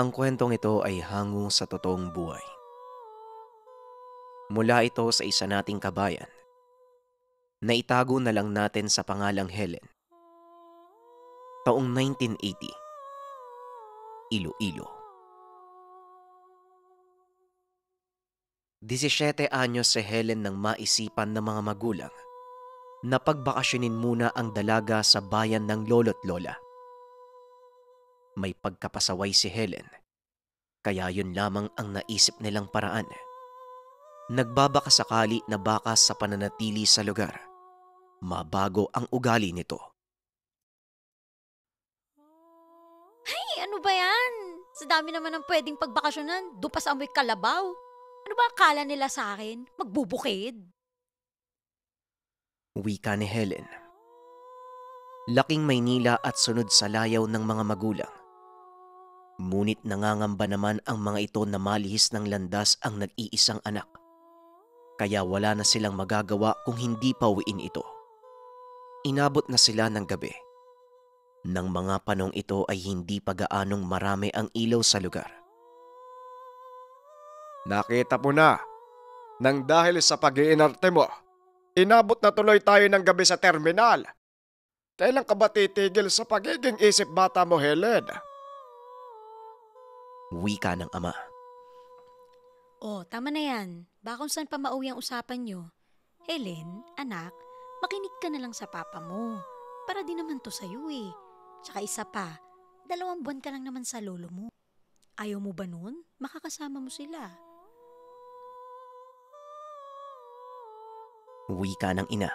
Ang kwentong ito ay hango sa totoong buhay. Mula ito sa isa nating kabayan. na itago na lang natin sa pangalang Helen. Taong 1980. Iloilo. 17 anyos si Helen nang maisipan ng mga magulang na pagbakasyonin muna ang dalaga sa bayan ng lolo't lola may pagkapasaway si Helen. Kaya yun lamang ang naisip nilang paraan. Nagbabaka sakali na baka sa pananatili sa lugar, mabago ang ugali nito. Hey, ano ba yan? Sa dami naman ng pwedeng pagbakasyonan, dupas amoy kalabaw. Ano ba akala nila sa akin? Magbubukid? Wika ni Helen. Laking Maynila at sunod sa layaw ng mga magulang Ngunit nangangamba naman ang mga ito na malihis ng landas ang nag-iisang anak. Kaya wala na silang magagawa kung hindi pawiin ito. Inabot na sila ng gabi. Nang mga panong ito ay hindi pa gaanong marami ang ilaw sa lugar. Nakita po na, nang dahil sa pag-iinarte mo, inabot na tuloy tayo ng gabi sa terminal. Kailan ka ba titigil sa pagiging isip bata mo, Helen? Wika ng ama. Oh, tama na yan. Bakong saan pa mauwi ang usapan nyo? Helen, anak, makinig ka na lang sa papa mo. Para di naman to sa'yo eh. Tsaka isa pa, dalawang buwan ka lang naman sa lolo mo. Ayaw mo ba nun? Makakasama mo sila. Wika ng ina.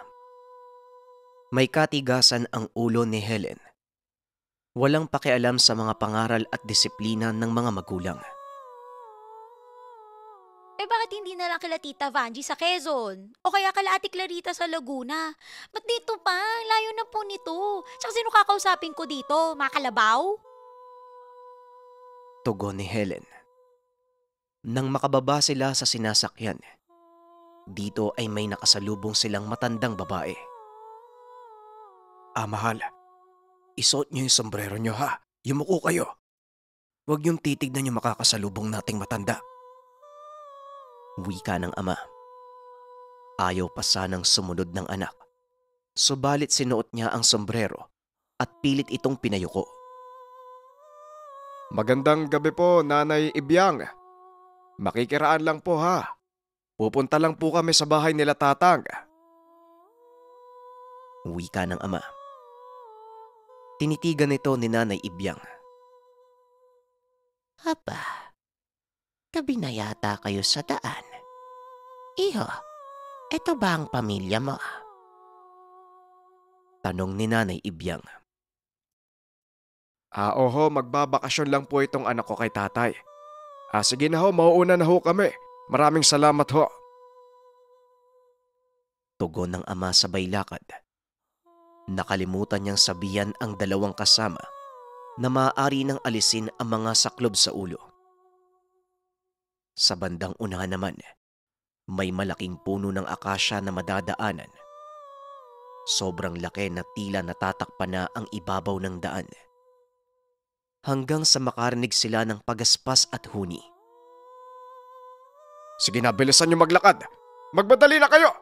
May katigasan ang ulo ni Helen walang pakialam sa mga pangaral at disiplina ng mga magulang. Eh bakit hindi na lang kila Tita Vanji sa Quezon? O kaya kala Ate Clarita sa Laguna? Ba't dito pa? Layo na po nito. Tsaka sino kakausapin ko dito? Mga kalabaw? Tugon ni Helen. Nang makababa sila sa sinasakyan, dito ay may nakasalubong silang matandang babae. Ah, mahal. Isuot niyo yung sombrero niyo ha. Yumuko kayo. Huwag niyong titignan yung makakasalubong nating matanda. Wika ng ama. Ayaw pa sanang sumunod ng anak. Subalit sinuot niya ang sombrero at pilit itong pinayuko. Magandang gabi po, Nanay Ibyang. Makikiraan lang po ha. Pupunta lang po kami sa bahay nila Tatang. Wika ng ama. Tinitigan ito ni Nanay Ibyang. Aba, gabi na yata kayo sa daan. Iho, ito ba ang pamilya mo? Tanong ni Nanay Ibyang. Ah, oho, magbabakasyon lang po itong anak ko kay tatay. Ah, sige na ho, mauuna na ho kami. Maraming salamat ho. Tugon ng ama sabay lakad. Nakalimutan niyang sabihan ang dalawang kasama na maaari nang alisin ang mga saklob sa ulo. Sa bandang una naman, may malaking puno ng akasya na madadaanan. Sobrang laki na tila natatakpan na ang ibabaw ng daan. Hanggang sa makarinig sila ng pagaspas at huni. Sige na, bilisan niyo maglakad! Magmadali na kayo!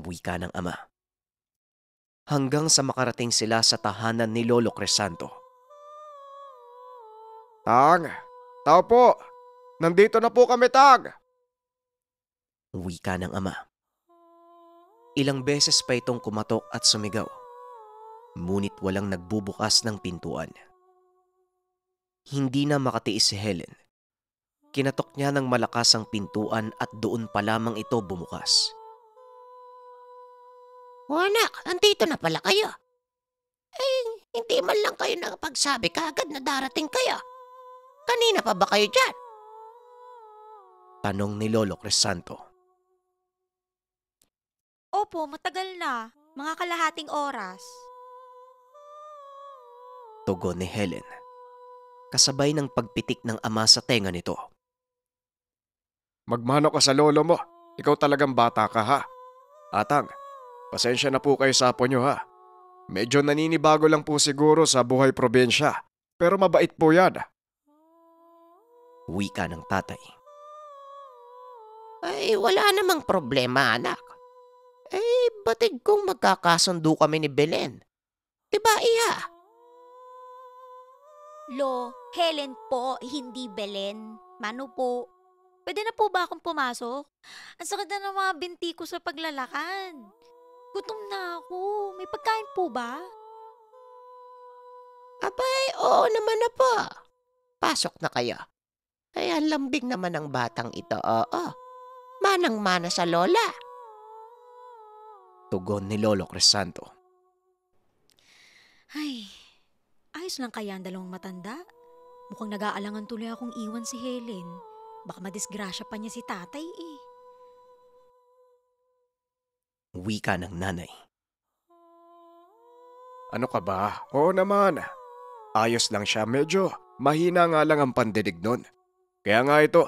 Wika ng ama hanggang sa makarating sila sa tahanan ni Lolo Cresanto. Tang! Tao po! Nandito na po kami, Tang! Wika ng ama. Ilang beses pa itong kumatok at sumigaw. Ngunit walang nagbubukas ng pintuan. Hindi na makatiis si Helen. Kinatok niya ng malakas ang pintuan at doon pa lamang ito bumukas. O anak, andito na pala kayo. Eh, hindi man lang kayo nakapagsabi kaagad na darating kayo. Kanina pa ba kayo dyan? Tanong ni Lolo Crisanto. Opo, matagal na. Mga kalahating oras. Tugon ni Helen. Kasabay ng pagpitik ng ama sa tenga nito. Magmano ka sa lolo mo. Ikaw talagang bata ka ha. Atang, Pasensya na po kayo sa apo nyo ha. Medyo naninibago lang po siguro sa buhay probinsya. pero mabait po yan. Uwi ka ng tatay. Ay, wala namang problema anak. Eh, batig kong magkakasundo kami ni Belen. Diba iya? Lo, Helen po, hindi Belen. Mano po. Pwede na po ba akong pumasok? Ang sakit na ng mga binti ko sa paglalakad. Gutom na ako. May pagkain po ba? Abay, oo naman na po. Pasok na kayo. Ay, ang lambing naman ng batang ito, oo. Manang-mana sa lola. Tugon ni Lolo Crisanto. Ay, ayos lang kaya ang dalawang matanda? Mukhang nag-aalangan tuloy akong iwan si Helen. Baka madisgrasya pa niya si tatay eh. Wika ng nanay. Ano ka ba? Oo naman. Ayos lang siya. Medyo mahina nga lang ang pandinig nun. Kaya nga ito.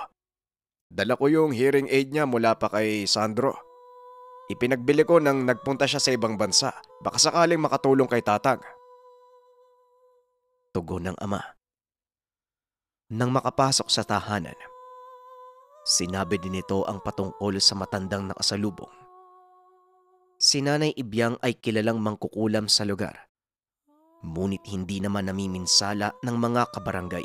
Dala ko yung hearing aid niya mula pa kay Sandro. Ipinagbili ko nang nagpunta siya sa ibang bansa. Baka sakaling makatulong kay tatag. Tugon ng ama. Nang makapasok sa tahanan, sinabi din ito ang patungkol sa matandang nakasalubong Si Nanay Ibyang ay kilalang mangkukulam sa lugar. Ngunit hindi naman namiminsala ng mga kabarangay.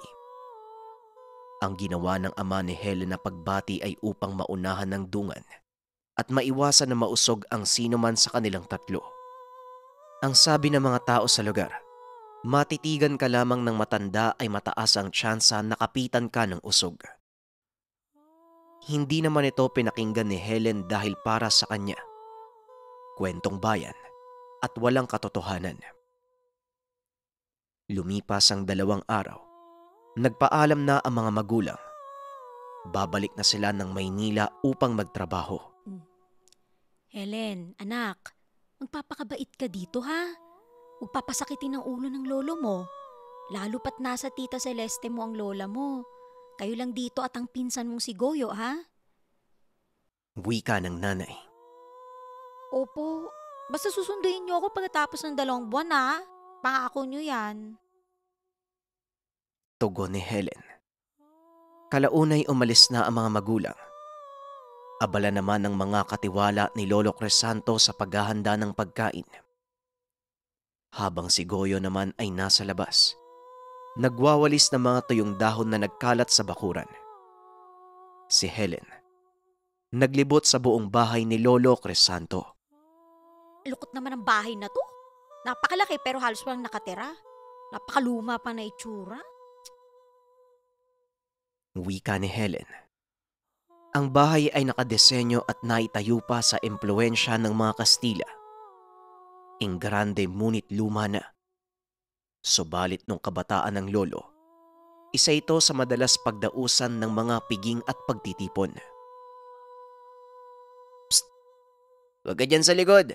Ang ginawa ng ama ni Helena pagbati ay upang maunahan ng dungan at maiwasan na mausog ang sino man sa kanilang tatlo. Ang sabi ng mga tao sa lugar, matitigan ka lamang ng matanda ay mataas ang tsansa na kapitan ka ng usog. Hindi naman ito pinakinggan ni Helen dahil para sa kanya – kwentong bayan at walang katotohanan. Lumipas ang dalawang araw. Nagpaalam na ang mga magulang. Babalik na sila ng Maynila upang magtrabaho. Helen, anak, magpapakabait ka dito ha. Huwag papasakitin ang ulo ng lolo mo. Lalo pat nasa tita Celeste mo ang lola mo. Kayo lang dito at ang pinsan mong si Goyo ha. Wika ng nanay. Opo, basta susunduin niyo ako pagkatapos ng dalawang buwan na. Pangako niyo yan. Tugon ni Helen. Kalaunay umalis na ang mga magulang. Abala naman ang mga katiwala ni Lolo Cresanto sa paghahanda ng pagkain. Habang si Goyo naman ay nasa labas, nagwawalis ng mga tuyong dahon na nagkalat sa bakuran. Si Helen, naglibot sa buong bahay ni Lolo Cresanto. Lukot naman ang bahay na to. Napakalaki pero halos walang nakatira. Napakaluma pa na itsura. Wika ni Helen. Ang bahay ay nakadesenyo at naitayo pa sa impluensya ng mga Kastila. Ingrande munit luma na. Subalit nung kabataan ng lolo, isa ito sa madalas pagdausan ng mga piging at pagtitipon. Psst! Huwag ka dyan sa likod!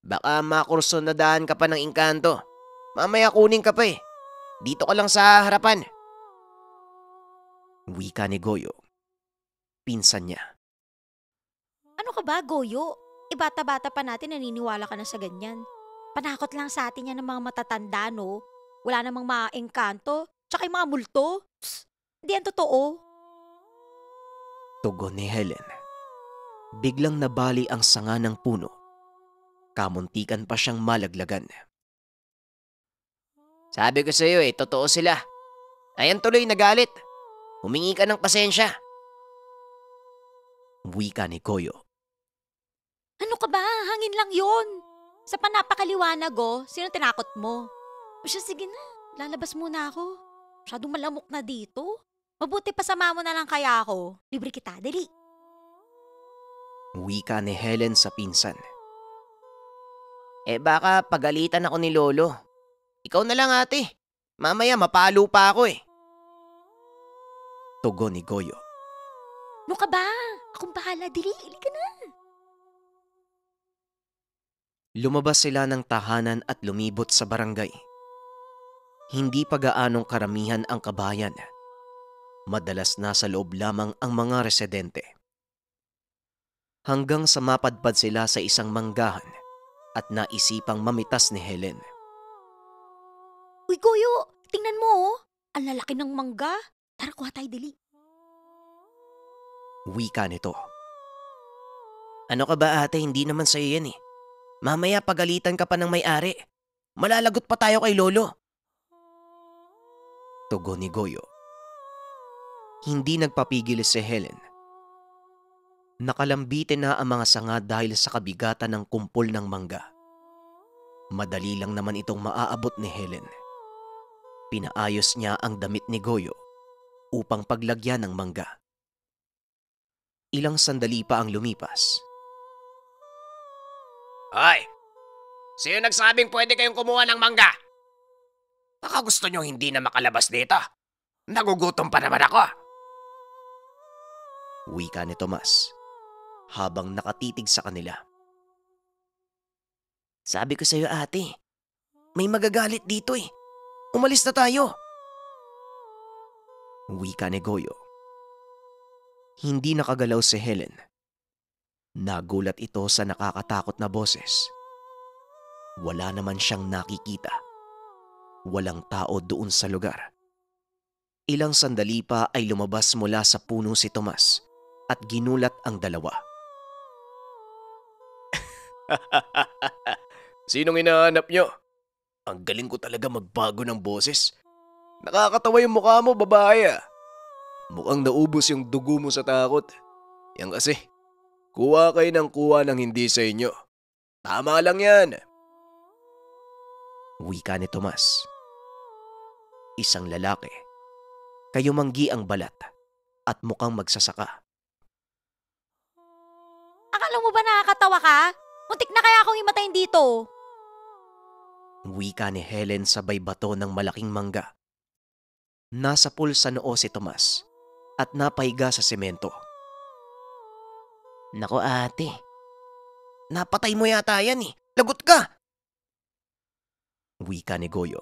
Baka makurso na daan ka pa ng inkanto. Mamaya kunin ka pa eh. Dito ka lang sa harapan. Wika ni Goyo. Pinsan niya. Ano ka ba, Goyo? E bata-bata pa natin naniniwala ka na sa ganyan. Panakot lang sa atin yan ng mga matatanda, no? Wala namang mga engkanto, tsaka yung mga multo. Psst, hindi yan totoo. Tugon ni Helen. Biglang nabali ang sanga ng puno Kamuntikan pa siyang malaglagan. Sabi ko sa iyo eh, totoo sila. Ayan tuloy nagalit. Humingi ka ng pasensya. Wika ni Koyo. Ano ka ba? Hangin lang yon. Sa panapakaliwanag oh, sino tinakot mo? O siya, sige na. Lalabas muna ako. Masyadong malamok na dito. Mabuti pasama mo na lang kaya ako. Libre kita, dali. Wika ni Helen sa pinsan. Eh baka pagalitan ako ni Lolo. Ikaw na lang ate. Mamaya mapalo pa ako eh. Tugo ni Goyo. No ka ba? Akong bahala, dili. Ili ka na. Lumabas sila ng tahanan at lumibot sa barangay. Hindi pa gaanong karamihan ang kabayan. Madalas nasa loob lamang ang mga residente. Hanggang sa mapadpad sila sa isang manggahan at naisipang mamitas ni Helen. Uy, Goyo! Tingnan mo, oh! Ang lalaki ng mangga! Tara, kuha tayo dili. Wika nito. Ano ka ba ate, hindi naman sa'yo yan eh. Mamaya pagalitan ka pa ng may-ari. Malalagot pa tayo kay Lolo. Tugon ni Goyo. Hindi nagpapigil si Helen nakalambitin na ang mga sanga dahil sa kabigatan ng kumpol ng mangga. Madali lang naman itong maaabot ni Helen. Pinaayos niya ang damit ni Goyo upang paglagyan ng mangga. Ilang sandali pa ang lumipas. Ay! Sino nagsabing pwede kayong kumuha ng mangga? Baka gusto nyo hindi na makalabas dito. Nagugutom pa naman ako. Wika ni Tomas habang nakatitig sa kanila. Sabi ko sa iyo ate, may magagalit dito eh. Umalis na tayo. Wika ni Goyo. Hindi nakagalaw si Helen. Nagulat ito sa nakakatakot na boses. Wala naman siyang nakikita. Walang tao doon sa lugar. Ilang sandali pa ay lumabas mula sa puno si Tomas at ginulat ang dalawa. Sinong hinahanap nyo? Ang galing ko talaga magbago ng boses. Nakakatawa yung mukha mo, babae ah. Mukhang naubos yung dugo mo sa takot. Yan kasi, kuha kayo ng kuha ng hindi sa inyo. Tama lang yan. Wika ni Tomas. Isang lalaki. Kayumanggi ang balat at mukhang magsasaka. Akala mo ba nakakatawa ka? Muntik na kaya akong himatayin dito. Wika ni Helen sabay bato ng malaking mangga. Nasa pulsa noo si Tomas at napahiga sa semento. Nako ate, napatay mo yata yan eh. Lagot ka! Wika ni Goyo.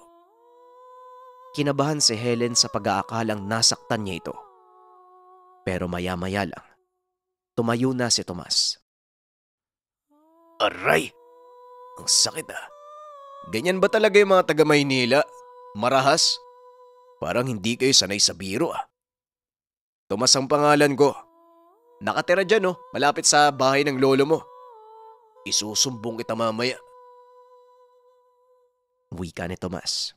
Kinabahan si Helen sa pag-aakalang nasaktan niya ito. Pero maya-maya lang, tumayo na si Tomas. Aray! Ang sakit ah. Ganyan ba talaga yung mga taga Maynila? Marahas? Parang hindi kayo sanay sa biro ah. Tomas ang pangalan ko. Nakatira dyan oh, malapit sa bahay ng lolo mo. Isusumbong kita mamaya. Wika ni Tomas.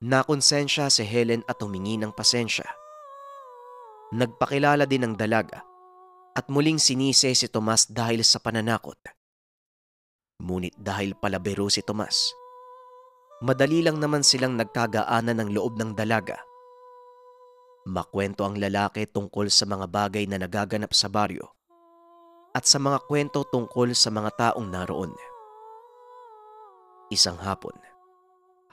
Nakonsensya si Helen at humingi ng pasensya. Nagpakilala din ng dalaga at muling sinisi si Tomas dahil sa pananakot. Ngunit dahil palabiro si Tomas, madali lang naman silang nagkagaanan ng loob ng dalaga. Makwento ang lalaki tungkol sa mga bagay na nagaganap sa baryo at sa mga kwento tungkol sa mga taong naroon. Isang hapon,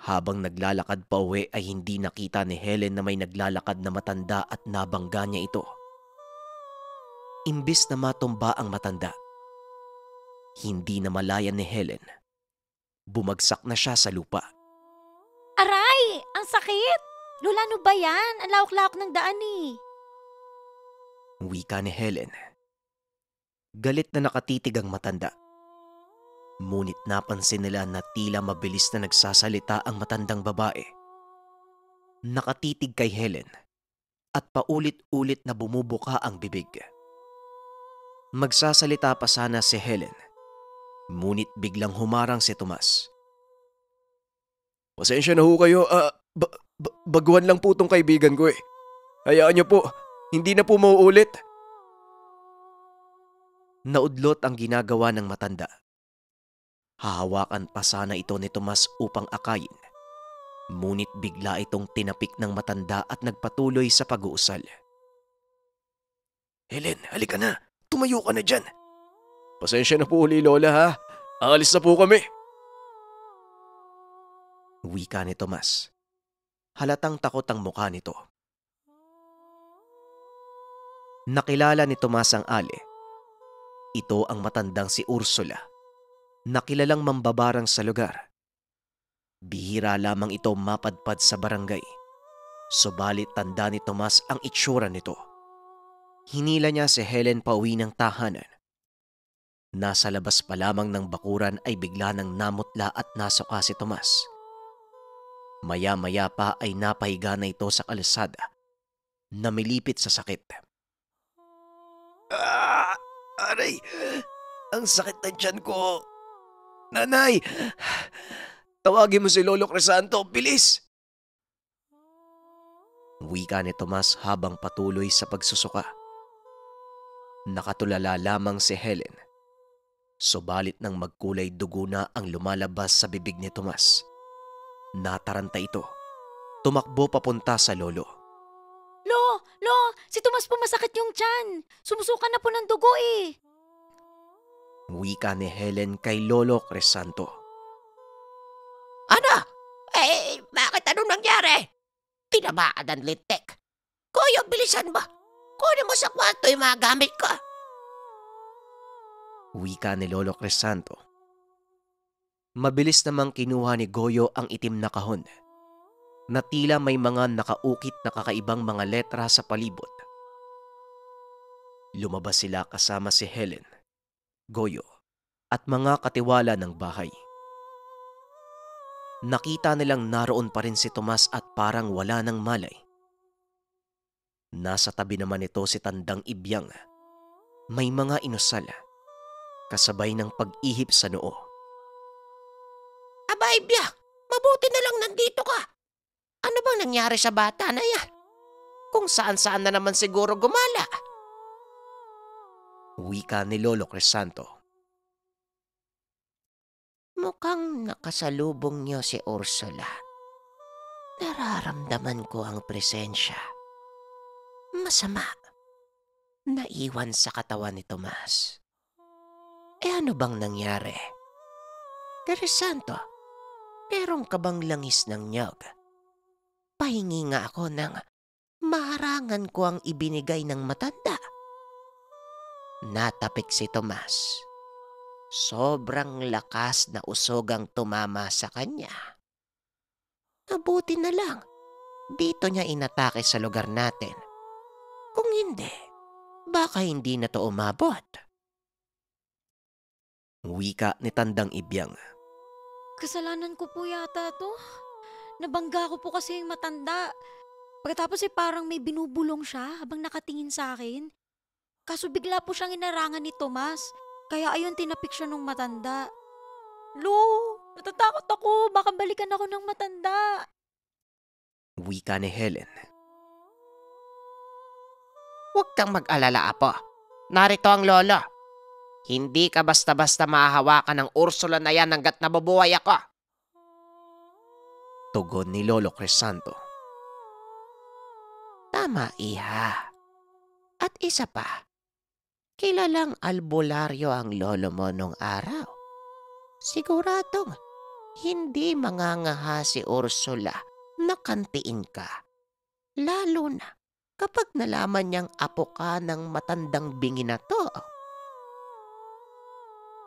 habang naglalakad pa uwi ay hindi nakita ni Helen na may naglalakad na matanda at nabangga niya ito imbis na matumba ang matanda. Hindi na malayan ni Helen. Bumagsak na siya sa lupa. Aray! Ang sakit! Lulano ba yan? Ang lawak-lawak ng daan eh. Wika ni Helen. Galit na nakatitig ang matanda. Ngunit napansin nila na tila mabilis na nagsasalita ang matandang babae. Nakatitig kay Helen at paulit-ulit na bumubuka ang bibig. Magsasalita pa sana si Helen. Ngunit biglang humarang si Tomas. Pasensya na ho kayo. Uh, ba- ba- baguhan lang po tong kaibigan ko eh. Hayaan niyo po. Hindi na po mauulit. Naudlot ang ginagawa ng matanda. Hahawakan pa sana ito ni Tomas upang akayin. Ngunit bigla itong tinapik ng matanda at nagpatuloy sa pag-uusal. Helen, halika na. Tumayo ka na dyan. Pasensya na po uli, Lola ha. Aalis na po kami. Wika ni Tomas. Halatang takot ang mukha nito. Nakilala ni Tomas ang ali. Ito ang matandang si Ursula. Nakilalang mambabarang sa lugar. Bihira lamang ito mapadpad sa barangay. Subalit tanda ni Tomas ang itsura nito. Hinila niya si Helen pauwi ng tahanan. Nasa labas pa lamang ng bakuran ay bigla nang namutla at nasuka si Tomas. Maya-maya pa ay napahiga na ito sa kalsada. Namilipit sa sakit. Ah! Aray! Ang sakit na tiyan ko! Nanay! Tawagin mo si Lolo Crisanto, bilis! Wika ni Tomas habang patuloy sa pagsusuka. Nakatulala lamang si Helen. Subalit nang magkulay dugo na ang lumalabas sa bibig ni Tomas. Nataranta ito. Tumakbo papunta sa lolo. Lo! Lo! Si Tomas po masakit yung tiyan! Sumusukan na po ng dugo eh! Wika ni Helen kay Lolo Cresanto. Ano? Eh, eh, bakit anong nangyari? Tinamaan ng lintik. Kuya, bilisan ba? Kunin mo sa kwarto yung mga gamit ko. Wika ni Lolo Crisanto. Mabilis namang kinuha ni Goyo ang itim na kahon na tila may mga nakaukit na kakaibang mga letra sa palibot. Lumabas sila kasama si Helen, Goyo at mga katiwala ng bahay. Nakita nilang naroon pa rin si Tomas at parang wala ng malay. Nasa tabi naman nito si Tandang Ibyang. May mga inusal kasabay ng pag-ihip sa noo. Aba Ibya, mabuti na lang nandito ka. Ano bang nangyari sa bata na yan? Kung saan-saan na naman siguro gumala. Wika ni Lolo Crisanto. Mukhang nakasalubong niyo si Ursula. Nararamdaman ko ang presensya masama. Naiwan sa katawan ni Tomas. E ano bang nangyari? Teresanto, meron ka bang langis ng nyog? Pahingi nga ako ng maharangan ko ang ibinigay ng matanda. Natapik si Tomas. Sobrang lakas na usog ang tumama sa kanya. Nabuti na lang. Dito niya inatake sa lugar natin. Kung hindi, baka hindi na to umabot. Wika ni Tandang Ibyang. Kasalanan ko po yata to. Nabangga ko po kasi yung matanda. Pagkatapos ay parang may binubulong siya habang nakatingin sa akin. Kaso bigla po siyang inarangan ni Tomas. Kaya ayun tinapik siya nung matanda. Lo, natatakot ako. Baka balikan ako ng matanda. Wika ni Helen. Huwag kang mag-alala, Apo. Narito ang lolo. Hindi ka basta-basta mahahawakan ng Ursula na yan hanggat nabubuhay ako. Tugon ni Lolo Crisanto. Tama, iha. At isa pa, kilalang albularyo ang lolo mo nung araw. Siguradong hindi mangangaha si Ursula na kantiin ka. Lalo na kapag nalaman niyang apo ka ng matandang bingi na to.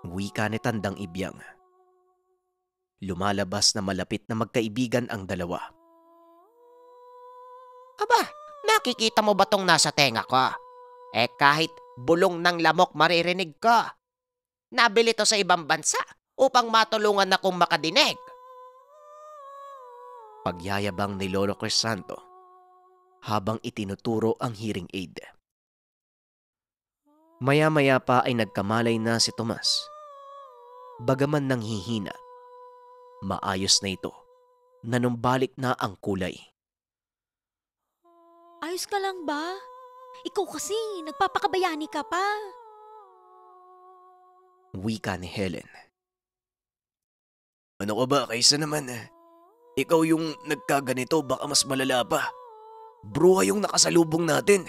Wika ni Tandang Ibyang. Lumalabas na malapit na magkaibigan ang dalawa. Aba, nakikita mo ba tong nasa tenga ko? Eh kahit bulong ng lamok maririnig ko. Nabili to sa ibang bansa upang matulungan akong makadinig. Pagyayabang ni Lolo Crisanto habang itinuturo ang hearing aid. Maya-maya pa ay nagkamalay na si Tomas. Bagaman nang hihina, maayos na ito. Nanumbalik na ang kulay. Ayos ka lang ba? Ikaw kasi, nagpapakabayani ka pa. Wika ni Helen. Ano ka ba kaysa naman? Eh. Ikaw yung nagkaganito, baka mas malala pa. Bruha yung nakasalubong natin.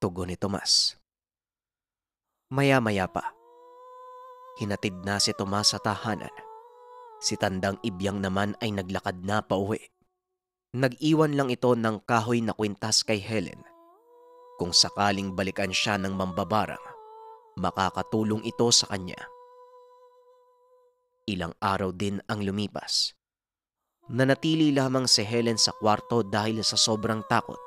Tugon ni Tomas. Maya-maya pa, hinatid na si Tomas sa tahanan. Si Tandang Ibyang naman ay naglakad na pauwi. Nag-iwan lang ito ng kahoy na kwintas kay Helen. Kung sakaling balikan siya ng mambabarang, makakatulong ito sa kanya. Ilang araw din ang lumipas nanatili lamang si Helen sa kwarto dahil sa sobrang takot.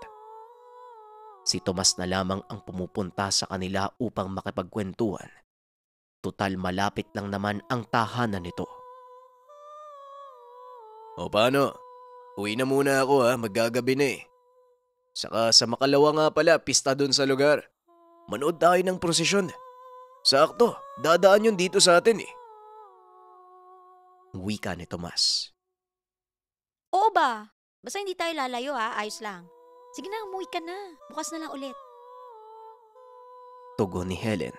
Si Tomas na lamang ang pumupunta sa kanila upang makipagkwentuhan. Tutal malapit lang naman ang tahanan nito. O paano? Uwi na muna ako ha, maggagabi na eh. Saka sa makalawa nga pala, pista dun sa lugar. Manood tayo ng prosesyon. Sakto, dadaan yun dito sa atin eh. Wika ni Tomas. Oba! Basta hindi tayo lalayo ha, ayos lang. Sige na, umuwi ka na. Bukas na lang ulit. Tugon ni Helen.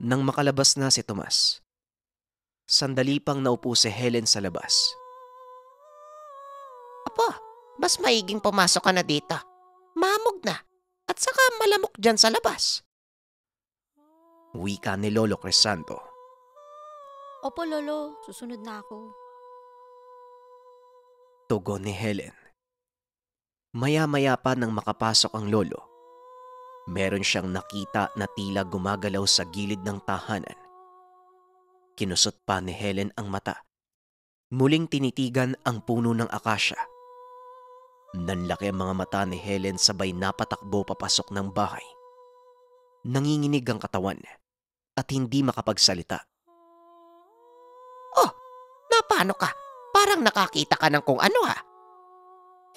Nang makalabas na si Tomas, sandali pang naupo si Helen sa labas. Apo, mas maiging pumasok ka na dito. Mamog na. At saka malamok dyan sa labas. Wika ni Lolo Crisanto. Opo, Lolo. Susunod na ako. Tugon ni Helen. Maya-maya pa nang makapasok ang lolo, meron siyang nakita na tila gumagalaw sa gilid ng tahanan. Kinusot pa ni Helen ang mata. Muling tinitigan ang puno ng akasya. Nanlaki ang mga mata ni Helen sabay napatakbo papasok ng bahay. Nanginginig ang katawan at hindi makapagsalita. Oh, napano ka? Parang nakakita ka ng kung ano ha. Ah.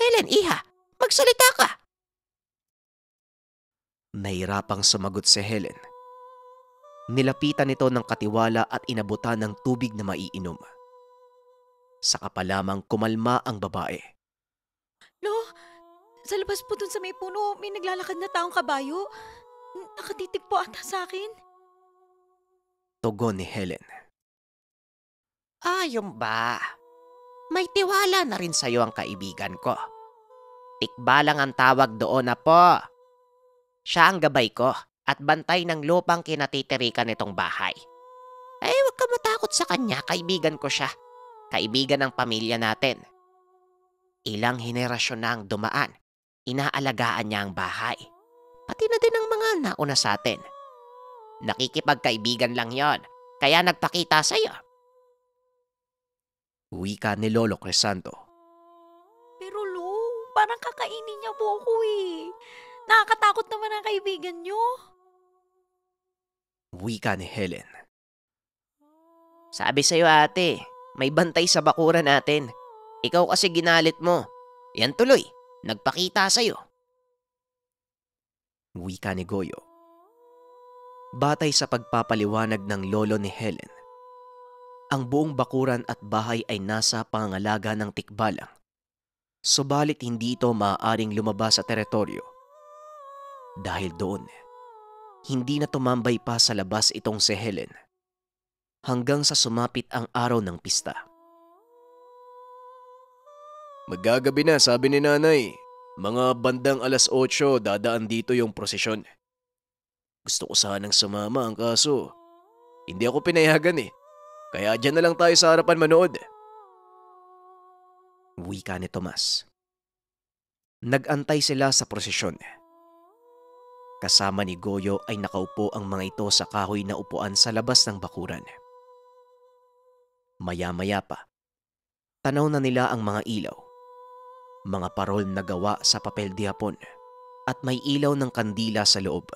Helen, iha, magsalita ka. Nahirapang sumagot si Helen. Nilapitan nito ng katiwala at inabutan ng tubig na maiinom. Saka pa lamang kumalma ang babae. Lo, sa labas po dun sa may puno, may naglalakad na taong kabayo. Nakatitig po ata sa akin. Tugon ni Helen. Ah, yun ba? may tiwala na rin sa'yo ang kaibigan ko. Tikbalang ang tawag doon na po. Siya ang gabay ko at bantay ng lupang kinatitirikan nitong bahay. Eh, huwag ka matakot sa kanya, kaibigan ko siya. Kaibigan ng pamilya natin. Ilang henerasyon na ang dumaan, inaalagaan niya ang bahay. Pati na din ang mga nauna sa atin. Nakikipagkaibigan lang yon, kaya nagpakita sa'yo. Wika ni Lolo Cresanto. Pero Lo, parang kakainin niya po ako eh. Nakakatakot naman ang kaibigan niyo. Wika ni Helen. Sabi sa'yo ate, may bantay sa bakura natin. Ikaw kasi ginalit mo. Yan tuloy, nagpakita sa'yo. Wika ni Goyo. Batay sa pagpapaliwanag ng lolo ni Helen, ang buong bakuran at bahay ay nasa pangangalaga ng tikbalang. Subalit hindi ito maaaring lumabas sa teritoryo. Dahil doon, hindi na tumambay pa sa labas itong si Helen hanggang sa sumapit ang araw ng pista. Magagabi na sabi ni nanay, mga bandang alas 8 dadaan dito yung prosesyon. Gusto ko sanang sumama ang kaso. Hindi ako pinayagan eh. Kaya dyan na lang tayo sa harapan manood. Wika ni Tomas. Nagantay sila sa prosesyon. Kasama ni Goyo ay nakaupo ang mga ito sa kahoy na upuan sa labas ng bakuran. Maya-maya pa, tanaw na nila ang mga ilaw. Mga parol na gawa sa papel di hapon at may ilaw ng kandila sa loob.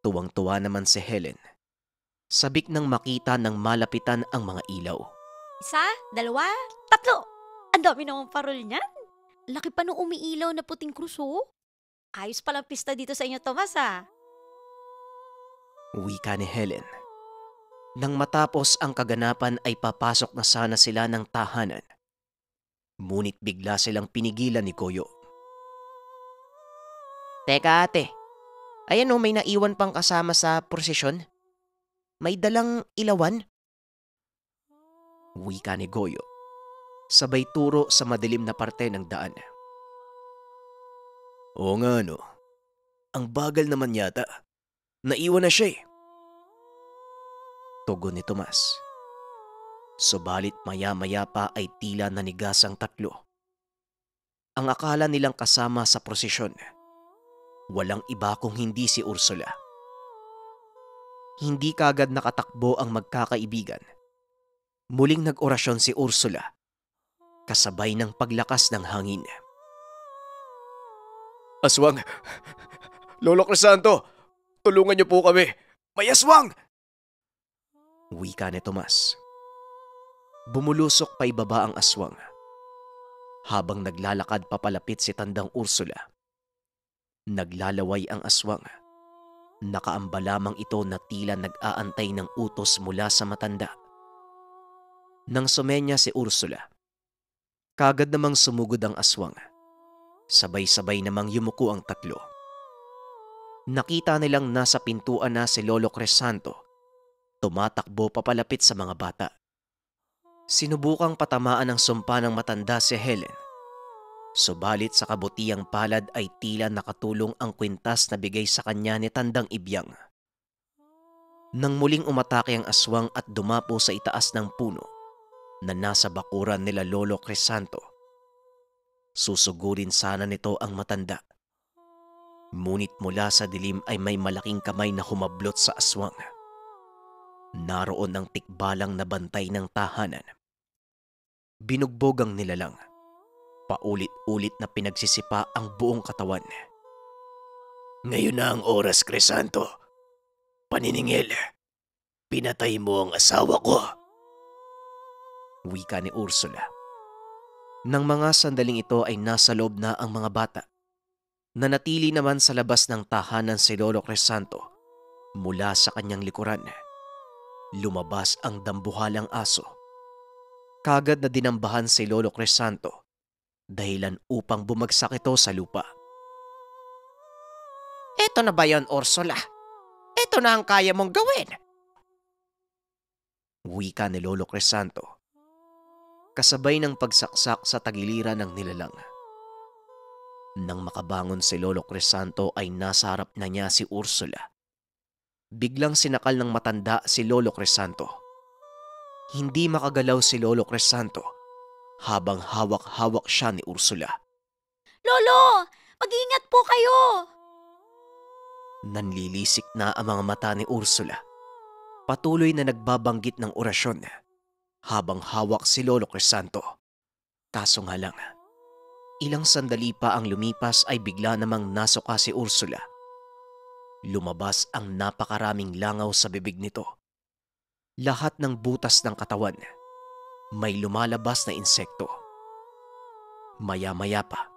Tuwang-tuwa naman si Helen Sabik nang makita ng malapitan ang mga ilaw. Isa, dalawa, tatlo! Ang dami namang parol niyan. Laki pa nung umiilaw na puting kruso. Ayos palang pista dito sa inyo, Thomas, ha? ka ni Helen. Nang matapos ang kaganapan ay papasok na sana sila ng tahanan. Ngunit bigla silang pinigilan ni Koyo. Teka ate, ayan o oh, may naiwan pang kasama sa prosesyon may dalang ilawan? Wika ni Goyo, sabay turo sa madilim na parte ng daan. O nga no, ang bagal naman yata. Naiwan na siya eh. Tugon ni Tomas. Subalit maya-maya pa ay tila nanigas ang tatlo. Ang akala nilang kasama sa prosesyon. Walang iba kung hindi si Ursula hindi kagad nakatakbo ang magkakaibigan. Muling nag-orasyon si Ursula, kasabay ng paglakas ng hangin. Aswang! Lolo Crisanto! Tulungan niyo po kami! May aswang! Wika ni Tomas. Bumulusok pa ibaba ang aswang. Habang naglalakad papalapit si Tandang Ursula, naglalaway ang aswang. Aswang Nakaamba lamang ito na tila nag-aantay ng utos mula sa matanda. Nang sumenya si Ursula, kagad namang sumugod ang aswang. Sabay-sabay namang yumuko ang tatlo. Nakita nilang nasa pintuan na si Lolo Cresanto. Tumatakbo papalapit sa mga bata. Sinubukang patamaan ang sumpa ng matanda si Helen Subalit sa kabutihang palad ay tila nakatulong ang kwintas na bigay sa kanya ni Tandang Ibyang. Nang muling umatake ang aswang at dumapo sa itaas ng puno na nasa bakuran nila Lolo Crisanto, susugurin sana nito ang matanda. Ngunit mula sa dilim ay may malaking kamay na humablot sa aswang. Naroon ang tikbalang na bantay ng tahanan. Binugbog ang nilalang Paulit-ulit na pinagsisipa ang buong katawan. Ngayon na ang oras, Crisanto. Paniningil, pinatay mo ang asawa ko. Wika ni Ursula. Nang mga sandaling ito ay nasa loob na ang mga bata. Nanatili naman sa labas ng tahanan si Lolo Crisanto mula sa kanyang likuran. Lumabas ang dambuhalang aso. Kagad na dinambahan si Lolo Crisanto dahilan upang bumagsak ito sa lupa. Ito na ba yon, Ursula? Ito na ang kaya mong gawin. Wika ni Lolo Cresanto, kasabay ng pagsaksak sa tagiliran ng nilalang. Nang makabangon si Lolo Cresanto ay nasa harap na niya si Ursula. Biglang sinakal ng matanda si Lolo Cresanto. Hindi makagalaw si Lolo Cresanto habang hawak-hawak siya ni Ursula. Lolo! mag ingat po kayo! Nanlilisik na ang mga mata ni Ursula. Patuloy na nagbabanggit ng orasyon habang hawak si Lolo Crisanto. Kaso nga lang, ilang sandali pa ang lumipas ay bigla namang nasuka si Ursula. Lumabas ang napakaraming langaw sa bibig nito. Lahat ng butas ng katawan may lumalabas na insekto. Maya-maya pa,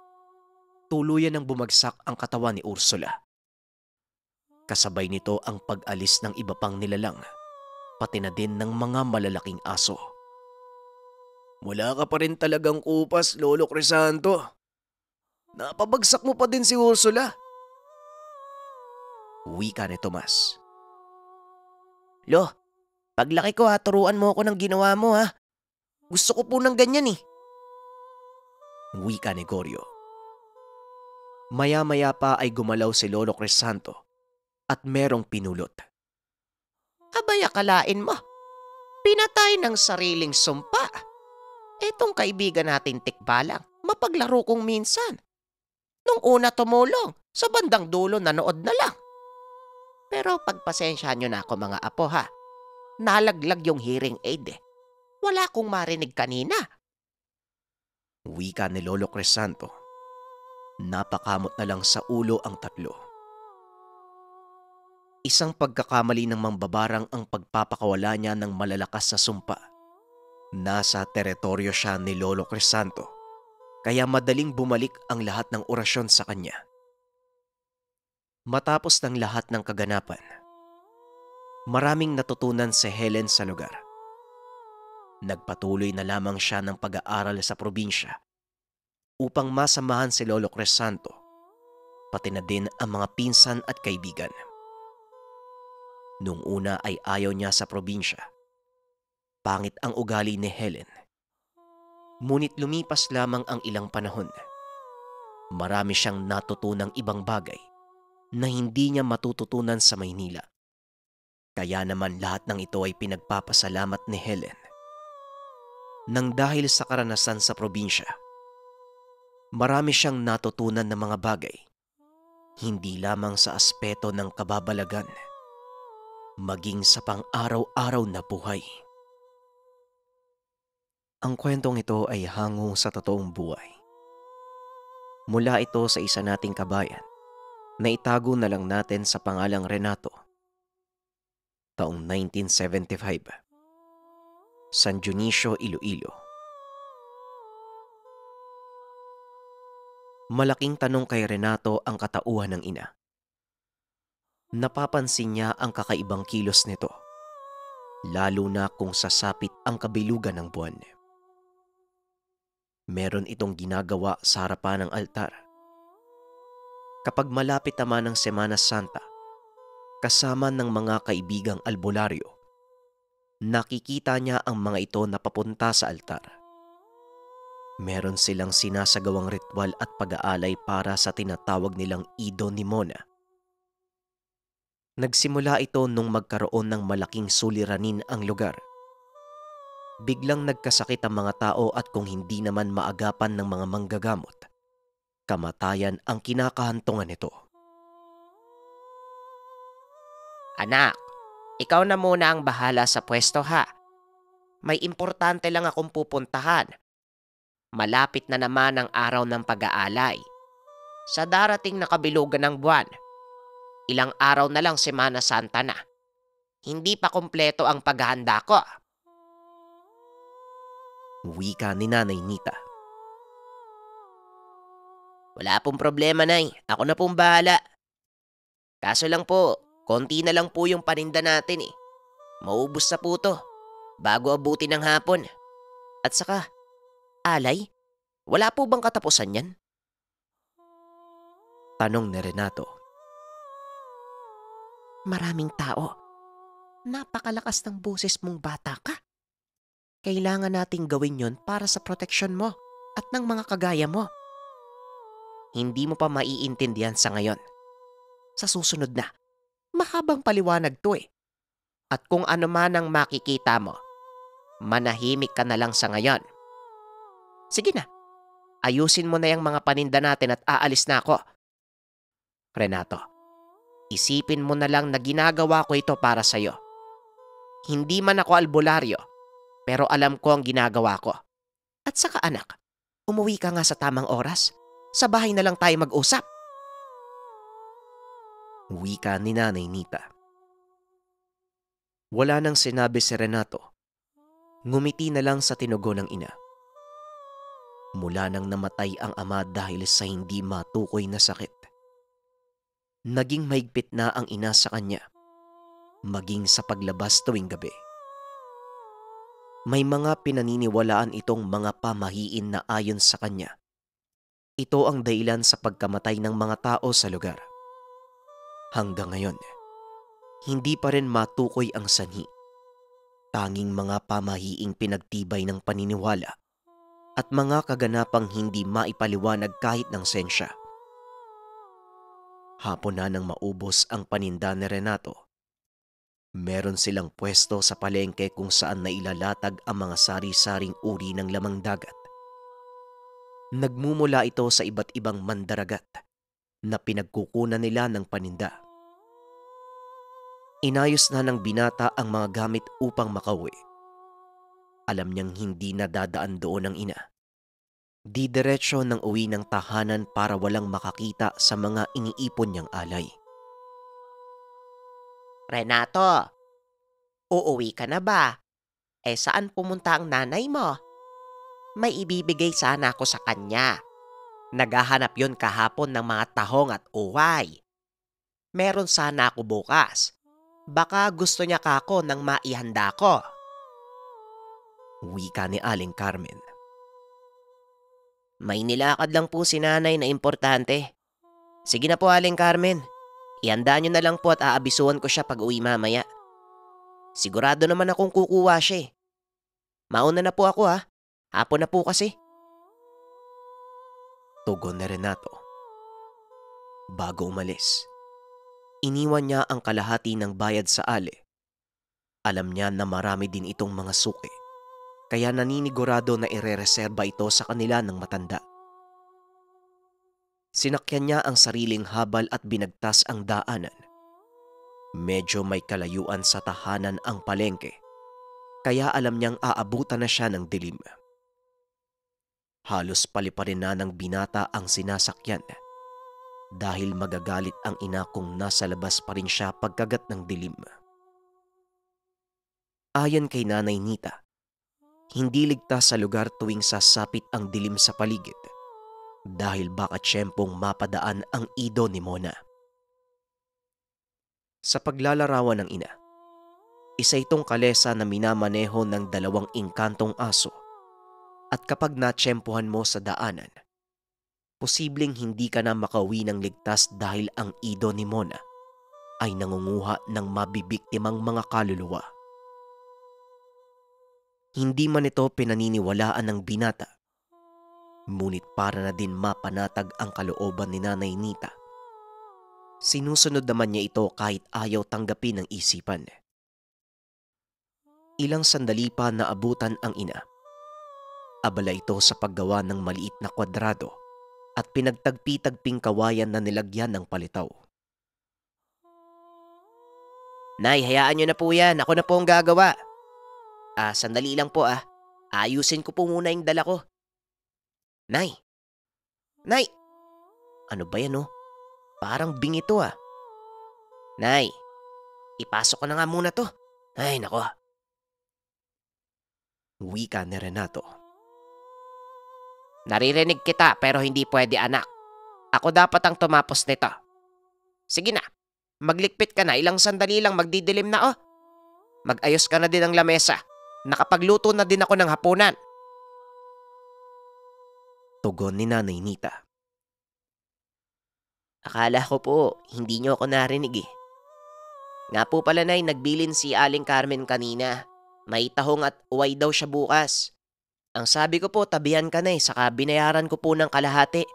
tuluyan ang bumagsak ang katawan ni Ursula. Kasabay nito ang pag-alis ng iba pang nilalang, pati na din ng mga malalaking aso. Mula ka pa rin talagang upas, Lolo Crisanto. Napabagsak mo pa din si Ursula. Wika ni Tomas. Lo, paglaki ko ha, turuan mo ako ng ginawa mo ha. Gusto ko po ng ganyan eh. Wika ni Gorio. Maya-maya pa ay gumalaw si Lolo Crisanto at merong pinulot. Abay akalain mo, pinatay ng sariling sumpa. Etong kaibigan natin tikbalang, mapaglaro kong minsan. Nung una tumulong, sa bandang dulo nanood na lang. Pero pagpasensyahan nyo na ako mga apo ha. Nalaglag yung hearing aid eh. Wala kong marinig kanina. Wika ni Lolo Cresanto. Napakamot na lang sa ulo ang tatlo. Isang pagkakamali ng mambabarang ang pagpapakawala niya ng malalakas sa sumpa. Nasa teritoryo siya ni Lolo Crisanto, kaya madaling bumalik ang lahat ng orasyon sa kanya. Matapos ng lahat ng kaganapan, maraming natutunan si Helen sa lugar. Nagpatuloy na lamang siya ng pag-aaral sa probinsya upang masamahan si Lolo Cresanto, pati na din ang mga pinsan at kaibigan. Nung una ay ayaw niya sa probinsya. Pangit ang ugali ni Helen. Ngunit lumipas lamang ang ilang panahon. Marami siyang natutunang ibang bagay na hindi niya matututunan sa Maynila. Kaya naman lahat ng ito ay pinagpapasalamat ni Helen ng dahil sa karanasan sa probinsya. Marami siyang natutunan ng mga bagay, hindi lamang sa aspeto ng kababalagan, maging sa pang-araw-araw na buhay. Ang kwentong ito ay hango sa totoong buhay. Mula ito sa isa nating kabayan na itago na lang natin sa pangalang Renato. Taong 1975. San Dionisio, Iloilo. Malaking tanong kay Renato ang katauhan ng ina. Napapansin niya ang kakaibang kilos nito, lalo na kung sasapit ang kabilugan ng buwan. Meron itong ginagawa sa harapan ng altar. Kapag malapit naman ang Semana Santa, kasama ng mga kaibigang albularyo, nakikita niya ang mga ito na papunta sa altar. Meron silang sinasagawang ritual at pag-aalay para sa tinatawag nilang Ido ni Mona. Nagsimula ito nung magkaroon ng malaking suliranin ang lugar. Biglang nagkasakit ang mga tao at kung hindi naman maagapan ng mga manggagamot, kamatayan ang kinakahantungan nito. Anak, ikaw na muna ang bahala sa pwesto ha. May importante lang akong pupuntahan. Malapit na naman ang araw ng pag-aalay. Sa darating na kabilugan ng buwan, ilang araw na lang Semana Santa na. Hindi pa kumpleto ang paghahanda ko. Wika ni Nanay Nita. Wala pong problema, Nay. Ako na pong bahala. Kaso lang po, Konti na lang po yung paninda natin eh. Maubos sa puto. bago abutin ng hapon. At saka, alay, wala po bang katapusan yan? Tanong ni Renato. Maraming tao. Napakalakas ng boses mong bata ka. Kailangan nating gawin yon para sa proteksyon mo at ng mga kagaya mo. Hindi mo pa maiintindihan sa ngayon. Sa susunod na, Mahabang paliwanag to eh. At kung ano man ang makikita mo, manahimik ka na lang sa ngayon. Sige na, ayusin mo na yung mga paninda natin at aalis na ako. Renato, isipin mo na lang na ginagawa ko ito para sa'yo. Hindi man ako albularyo, pero alam ko ang ginagawa ko. At saka anak, umuwi ka nga sa tamang oras. Sa bahay na lang tayo mag-usap. Wika ni Nanay Nita. Wala nang sinabi si Renato. Ngumiti na lang sa tinugo ng ina. Mula nang namatay ang ama dahil sa hindi matukoy na sakit. Naging maigpit na ang ina sa kanya, maging sa paglabas tuwing gabi. May mga pinaniniwalaan itong mga pamahiin na ayon sa kanya. Ito ang dahilan sa pagkamatay ng mga tao sa lugar hanggang ngayon. Hindi pa rin matukoy ang sanhi. Tanging mga pamahiing pinagtibay ng paniniwala at mga kaganapang hindi maipaliwanag kahit ng sensya. Hapon na nang maubos ang paninda ni Renato. Meron silang pwesto sa palengke kung saan nailalatag ang mga sari-saring uri ng lamang dagat. Nagmumula ito sa iba't ibang mandaragat na pinagkukunan nila ng paninda. Inayos na ng binata ang mga gamit upang makauwi. Alam niyang hindi na dadaan doon ang ina. Di ng uwi ng tahanan para walang makakita sa mga iniipon niyang alay. Renato, uuwi ka na ba? Eh saan pumunta ang nanay mo? May ibibigay sana ako sa kanya. Nagahanap yon kahapon ng mga tahong at uway. Meron sana ako bukas. Baka gusto niya ka ako nang maihanda ko. ka ni Aling Carmen. May nilakad lang po si nanay na importante. Sige na po Aling Carmen. Ihanda niyo na lang po at aabisuan ko siya pag uwi mamaya. Sigurado naman akong kukuha siya eh. Mauna na po ako ha. Ah. Hapon na po kasi. Tugon ni Renato. Bago umalis, iniwan niya ang kalahati ng bayad sa ale. Alam niya na marami din itong mga suki, kaya naninigurado na irereserba ito sa kanila ng matanda. Sinakyan niya ang sariling habal at binagtas ang daanan. Medyo may kalayuan sa tahanan ang palengke, kaya alam niyang aabutan na siya ng dilim. Halos paliparin na ng binata ang sinasakyan dahil magagalit ang ina kung nasa labas pa rin siya pagkagat ng dilim. Ayon kay Nanay Nita, hindi ligtas sa lugar tuwing sasapit ang dilim sa paligid dahil baka tiyempong mapadaan ang ido ni Mona. Sa paglalarawan ng ina, isa itong kalesa na minamaneho ng dalawang inkantong aso at kapag natsyempohan mo sa daanan, posibleng hindi ka na makauwi ng ligtas dahil ang ido ni Mona ay nangunguha ng mabibiktimang mga kaluluwa. Hindi man ito pinaniniwalaan ng binata, ngunit para na din mapanatag ang kalooban ni Nanay Nita. Sinusunod naman niya ito kahit ayaw tanggapin ng isipan. Ilang sandali pa na abutan ang ina Abala ito sa paggawa ng maliit na kwadrado at pinagtagpi-tagping kawayan na nilagyan ng palitaw. Nay, hayaan nyo na po yan. Ako na po ang gagawa. Ah, sandali lang po ah. Ayusin ko po muna yung dala ko. Nay! Nay! Ano ba yan oh? Parang bing ito ah. Nay, ipasok ko na nga muna to. Ay, nako. Wika ni Renato. Naririnig kita pero hindi pwede anak. Ako dapat ang tumapos nito. Sige na, maglikpit ka na ilang sandali lang magdidilim na oh. Magayos ka na din ng lamesa. Nakapagluto na din ako ng hapunan. Tugon ni Nanay Nita. Akala ko po, hindi niyo ako narinig eh. Nga po pala nay, nagbilin si Aling Carmen kanina. May tahong at uway daw siya bukas. Ang sabi ko po, tabihan ka na eh, saka binayaran ko po ng kalahati.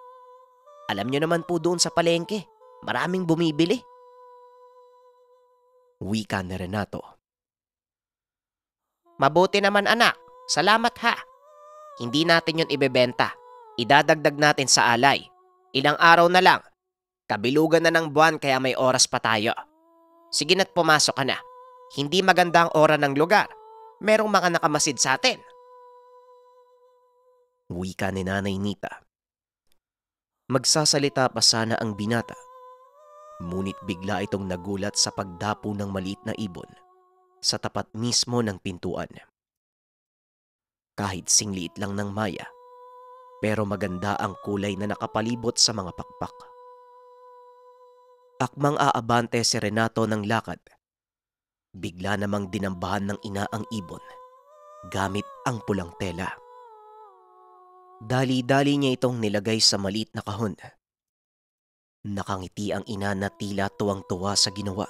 Alam nyo naman po doon sa palengke, maraming bumibili. Wika ni Renato. Mabuti naman anak, salamat ha. Hindi natin yon ibebenta. Idadagdag natin sa alay. Ilang araw na lang. Kabilugan na ng buwan kaya may oras pa tayo. Sige na't pumasok ka na. Hindi magandang ang ora ng lugar. Merong mga nakamasid sa atin. Wika ni Nanay Nita. Magsasalita pa sana ang binata. Ngunit bigla itong nagulat sa pagdapo ng maliit na ibon sa tapat mismo ng pintuan. Kahit singliit lang ng maya, pero maganda ang kulay na nakapalibot sa mga pakpak. Akmang aabante si Renato ng lakad. Bigla namang dinambahan ng ina ang ibon gamit ang pulang tela. Dali-dali niya itong nilagay sa maliit na kahon. Nakangiti ang ina na tila tuwang-tuwa sa ginawa.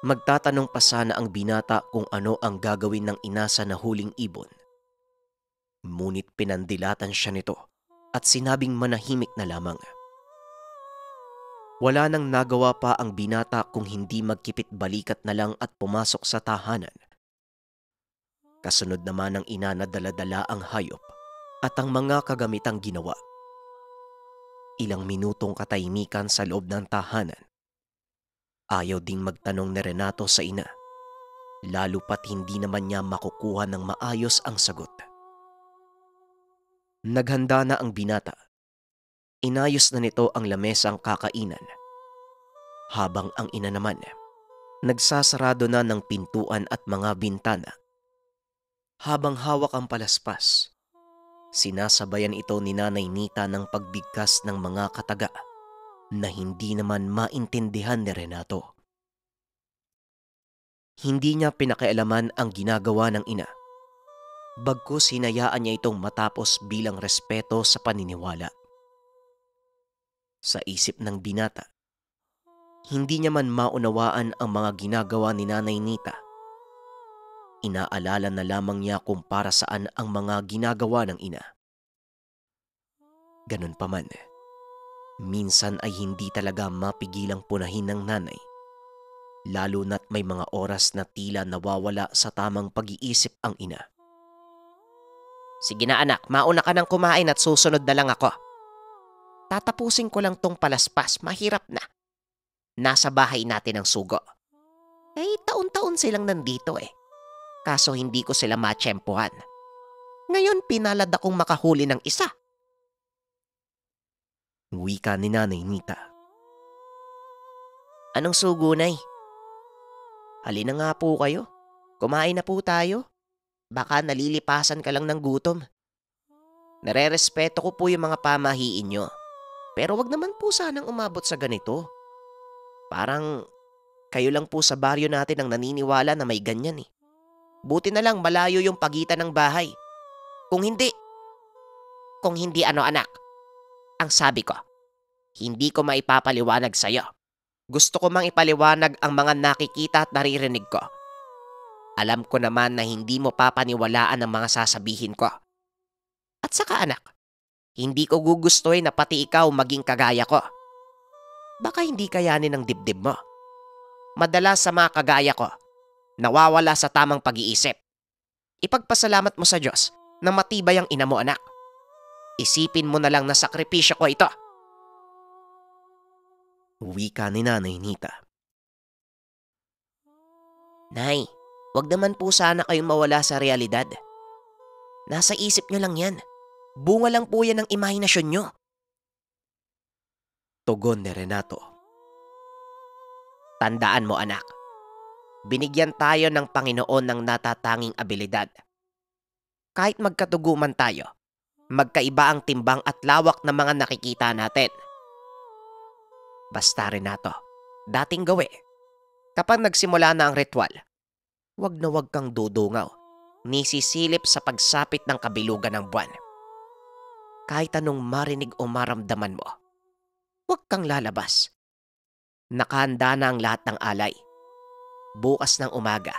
Magtatanong pa sana ang binata kung ano ang gagawin ng ina sa nahuling ibon. Munit pinandilatan siya nito at sinabing manahimik na lamang. Wala nang nagawa pa ang binata kung hindi magkipit balikat na lang at pumasok sa tahanan. Kasunod naman ang ina na daladala ang hayop at ang mga kagamitang ginawa. Ilang minutong katahimikan sa loob ng tahanan. Ayaw ding magtanong ni Renato sa ina, lalo pat hindi naman niya makukuha ng maayos ang sagot. Naghanda na ang binata. Inayos na nito ang lamesa lamesang kakainan. Habang ang ina naman, nagsasarado na ng pintuan at mga bintana. Habang hawak ang palaspas, Sinasabayan ito ni Nanay Nita ng pagbigkas ng mga kataga na hindi naman maintindihan ni Renato. Hindi niya pinakialaman ang ginagawa ng ina. Bagkus hinayaan niya itong matapos bilang respeto sa paniniwala. Sa isip ng binata, hindi niya man maunawaan ang mga ginagawa ni Nanay Nita Inaalala na lamang niya kung para saan ang mga ginagawa ng ina. Ganun pa man, minsan ay hindi talaga mapigilang punahin ng nanay. Lalo na't may mga oras na tila nawawala sa tamang pag-iisip ang ina. Sige na anak, mauna ka ng kumain at susunod na lang ako. Tatapusin ko lang tong palaspas, mahirap na. Nasa bahay natin ang sugo. Eh, taon-taon silang nandito eh kaso hindi ko sila matsyempohan. Ngayon pinalad akong makahuli ng isa. Wika ni Nanay Nita. Anong sugunay? Nay? Halina nga po kayo. Kumain na po tayo. Baka nalilipasan ka lang ng gutom. Nare-respeto ko po yung mga pamahiin nyo. Pero wag naman po sanang umabot sa ganito. Parang kayo lang po sa baryo natin ang naniniwala na may ganyan eh. Buti na lang malayo yung pagitan ng bahay. Kung hindi, kung hindi ano anak, ang sabi ko, hindi ko maipapaliwanag sa'yo. Gusto ko mang ipaliwanag ang mga nakikita at naririnig ko. Alam ko naman na hindi mo papaniwalaan ang mga sasabihin ko. At saka anak, hindi ko gugustoy na pati ikaw maging kagaya ko. Baka hindi kayanin ng dibdib mo. Madalas sa mga kagaya ko, nawawala sa tamang pag-iisip. Ipagpasalamat mo sa Diyos na matibay ang ina mo anak. Isipin mo na lang na sakripisyo ko ito. Wika ni Nanay Nita. Nay, wag naman po sana kayong mawala sa realidad. Nasa isip nyo lang yan. Bunga lang po yan ng imahinasyon nyo. Tugon ni Renato. Tandaan mo anak, binigyan tayo ng Panginoon ng natatanging abilidad. Kahit magkatuguman tayo, magkaiba ang timbang at lawak ng mga nakikita natin. Basta rin Renato, dating gawi. Kapag nagsimula na ang ritual, huwag na wag kang dudungaw, nisisilip sa pagsapit ng kabilugan ng buwan. Kahit anong marinig o maramdaman mo, huwag kang lalabas. Nakahanda na ang lahat ng alay bukas ng umaga.